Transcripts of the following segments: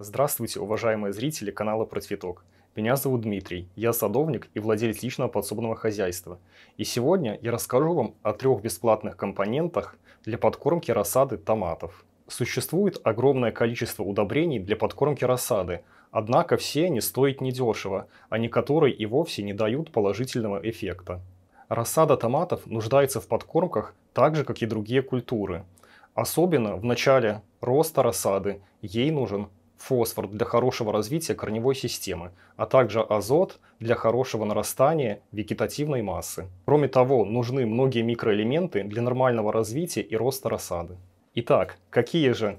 Здравствуйте, уважаемые зрители канала Про Цветок. Меня зовут Дмитрий, я садовник и владелец личного подсобного хозяйства. И сегодня я расскажу вам о трех бесплатных компонентах для подкормки рассады томатов. Существует огромное количество удобрений для подкормки рассады, однако все они стоят недешево, а некоторые и вовсе не дают положительного эффекта. Рассада томатов нуждается в подкормках так же, как и другие культуры. Особенно в начале роста рассады ей нужен фосфор для хорошего развития корневой системы, а также азот для хорошего нарастания вегетативной массы. Кроме того, нужны многие микроэлементы для нормального развития и роста рассады. Итак, какие же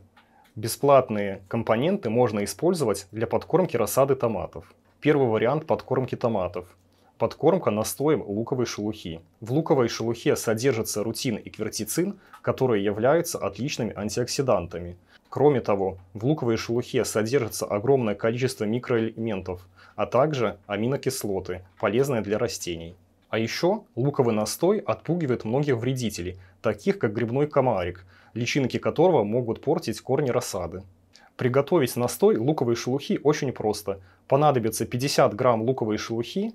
бесплатные компоненты можно использовать для подкормки рассады томатов? Первый вариант подкормки томатов – подкормка настоем луковой шелухи. В луковой шелухе содержатся рутин и кверцицин, которые являются отличными антиоксидантами. Кроме того, в луковой шелухе содержится огромное количество микроэлементов, а также аминокислоты, полезные для растений. А еще луковый настой отпугивает многих вредителей, таких как грибной комарик, личинки которого могут портить корни рассады. Приготовить настой луковой шелухи очень просто. Понадобится 50 грамм луковой шелухи,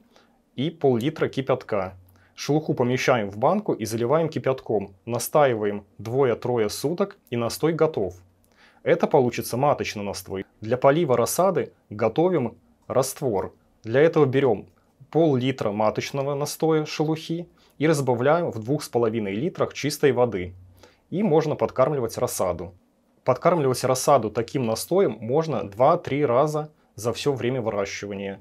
и пол-литра кипятка. Шелуху помещаем в банку и заливаем кипятком. Настаиваем двое-трое суток и настой готов. Это получится маточный настой. Для полива рассады готовим раствор. Для этого берем пол-литра маточного настоя шелухи и разбавляем в 2,5 литрах чистой воды. И можно подкармливать рассаду. Подкармливать рассаду таким настоем можно 2-3 раза за все время выращивания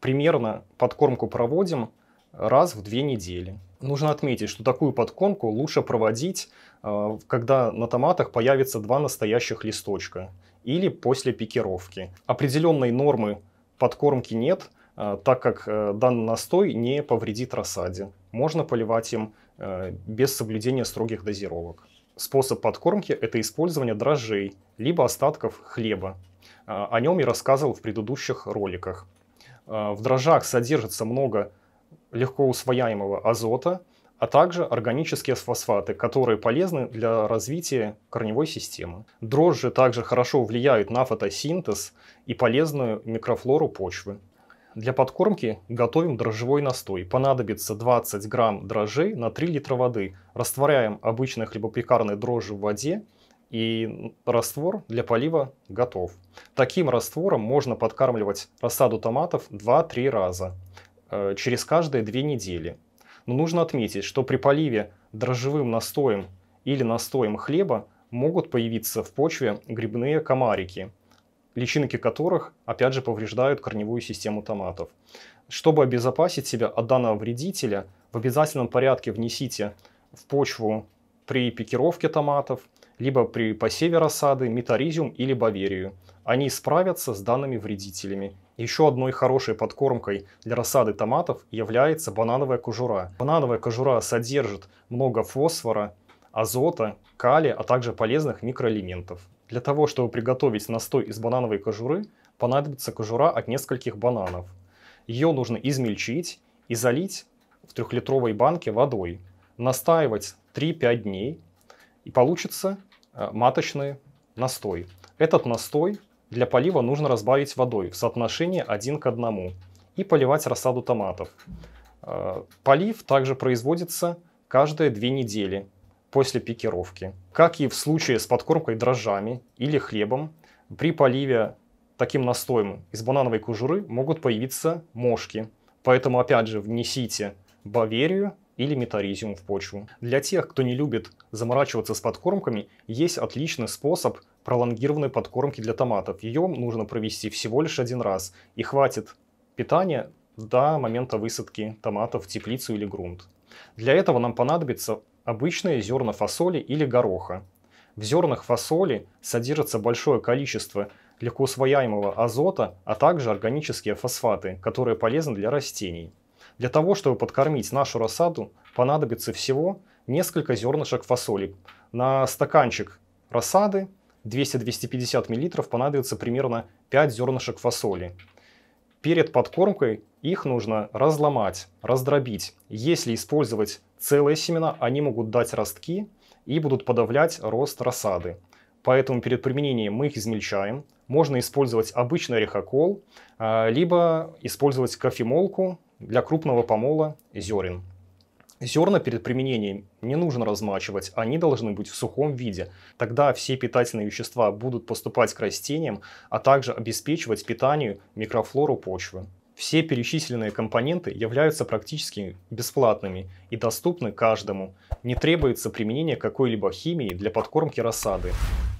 примерно подкормку проводим раз в две недели. Нужно отметить, что такую подкормку лучше проводить, э, когда на томатах появится два настоящих листочка или после пикировки. Определенной нормы подкормки нет, э, так как э, данный настой не повредит рассаде. Можно поливать им без соблюдения строгих дозировок. Способ подкормки – это использование дрожжей, либо остатков хлеба. О нем я рассказывал в предыдущих роликах. Э, в дрожжах содержится много легко усвояемого азота, а также органические фосфаты, которые полезны для развития корневой системы. Дрожжи также хорошо влияют на фотосинтез и полезную микрофлору почвы. Для подкормки готовим дрожжевой настой. Понадобится 20 грамм дрожжей на 3 литра воды. Растворяем обычные хлебопекарные дрожжи в воде и раствор для полива готов. Таким раствором можно подкармливать рассаду томатов 2-3 раза э, через каждые 2 недели. Но нужно отметить, что при поливе дрожжевым настоем или настоем хлеба могут появиться в почве грибные комарики, личинки которых, опять же, повреждают корневую систему томатов. Чтобы обезопасить себя от данного вредителя, в обязательном порядке внесите в почву при пикировке томатов, либо при посеве рассады, метаризиум или баверию. Они справятся с данными вредителями. Еще одной хорошей подкормкой для рассады томатов является банановая кожура. Банановая кожура содержит много фосфора, азота, калия, а также полезных микроэлементов. Для того, чтобы приготовить настой из банановой кожуры, понадобится кожура от нескольких бананов. Ее нужно измельчить и залить в трехлитровой банке водой. Настаивать 3-5 дней, и получится э, маточный настой. Этот настой для полива нужно разбавить водой в соотношении 1 к 1 и поливать рассаду томатов. Э, полив также производится каждые 2 недели после пикировки. Как и в случае с подкормкой дрожжами или хлебом, при поливе таким настоем из банановой кожуры могут появиться мошки. Поэтому, опять же, внесите Баверию или метаризиум в почву. Для тех, кто не любит заморачиваться с подкормками, есть отличный способ пролонгированной подкормки для томатов. Ее нужно провести всего лишь один раз, и хватит питания до момента высадки томатов в теплицу или грунт. Для этого нам понадобится обычные зерна фасоли или гороха. В зернах фасоли содержится большое количество легкоусвояемого азота, а также органические фосфаты, которые полезны для растений. Для того, чтобы подкормить нашу рассаду, понадобится всего несколько зернышек фасоли. На стаканчик рассады 200-250 мл понадобится примерно 5 зернышек фасоли. Перед подкормкой их нужно разломать, раздробить. Если использовать целые семена, они могут дать ростки и будут подавлять рост рассады. Поэтому перед применением мы их измельчаем. Можно использовать обычный орехокол, а, либо использовать кофемолку, для крупного помола зерен. Зерна перед применением не нужно размачивать, они должны быть в сухом виде. Тогда все питательные вещества будут поступать к растениям, а также обеспечивать питанию микрофлору почвы. Все перечисленные компоненты являются практически бесплатными и доступны каждому. Не требуется применение какой-либо химии для подкормки рассады.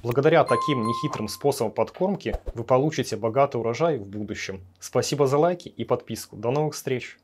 Благодаря таким нехитрым способам подкормки вы получите богатый урожай в будущем. Спасибо за лайки и подписку. До новых встреч!